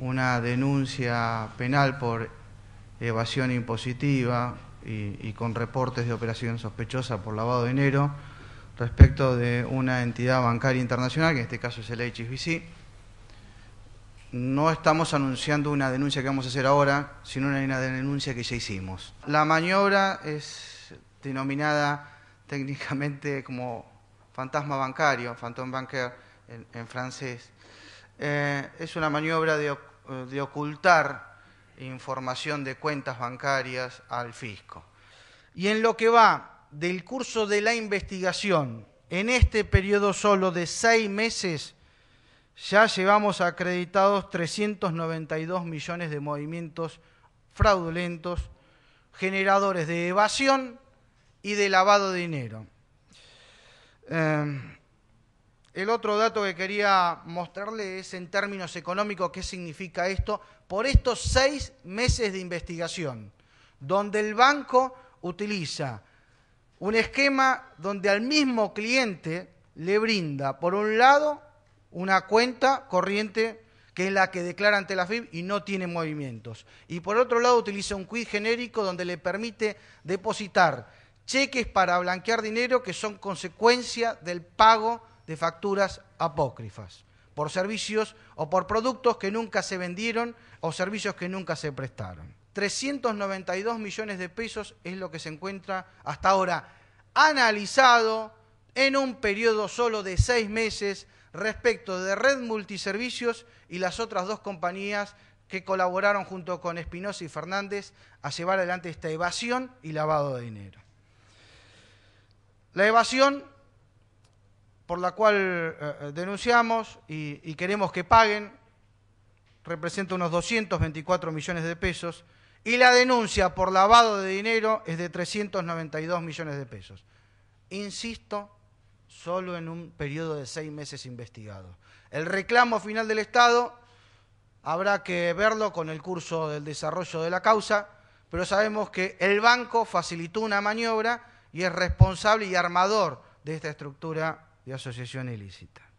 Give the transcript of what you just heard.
una denuncia penal por evasión impositiva y, con reportes de operación sospechosa por lavado de dinero respecto de una entidad bancaria internacional, que en este caso es el HSBC. No estamos anunciando una denuncia que vamos a hacer ahora, sino una, denuncia que ya hicimos. La maniobra es denominada técnicamente como fantasma bancario, phantom banker en, francés. Eh, es una maniobra de eh, de ocultar información de cuentas bancarias al fisco. Y en lo que va del curso de la investigación, en este periodo solo de seis meses, ya llevamos acreditados 392 millones de movimientos fraudulentos, generadores de evasión y de lavado de dinero. Eh, el otro dato que quería mostrarle es en términos económicos qué significa esto por estos seis meses de investigación, donde el banco utiliza un esquema donde al mismo cliente le brinda, por un lado, una cuenta corriente que es la que declara ante la FIB y no tiene movimientos. Y por otro lado utiliza un quid genérico donde le permite depositar cheques para blanquear dinero que son consecuencia del pago de facturas apócrifas por servicios o por productos que nunca se vendieron o servicios que nunca se prestaron. 392 millones de pesos es lo que se encuentra hasta ahora analizado en un periodo solo de seis meses respecto de Red Multiservicios y las otras dos compañías que colaboraron junto con Espinosa y Fernández a llevar adelante esta evasión y lavado de dinero. La evasión por la cual eh, eh, denunciamos y, y queremos que paguen, representa unos 224 millones de pesos, y la denuncia por lavado de dinero es de 392 millones de pesos. Insisto, solo en un periodo de seis meses investigado. El reclamo final del Estado habrá que verlo con el curso del desarrollo de la causa, pero sabemos que el banco facilitó una maniobra y es responsable y armador de esta estructura y asociación ilícita.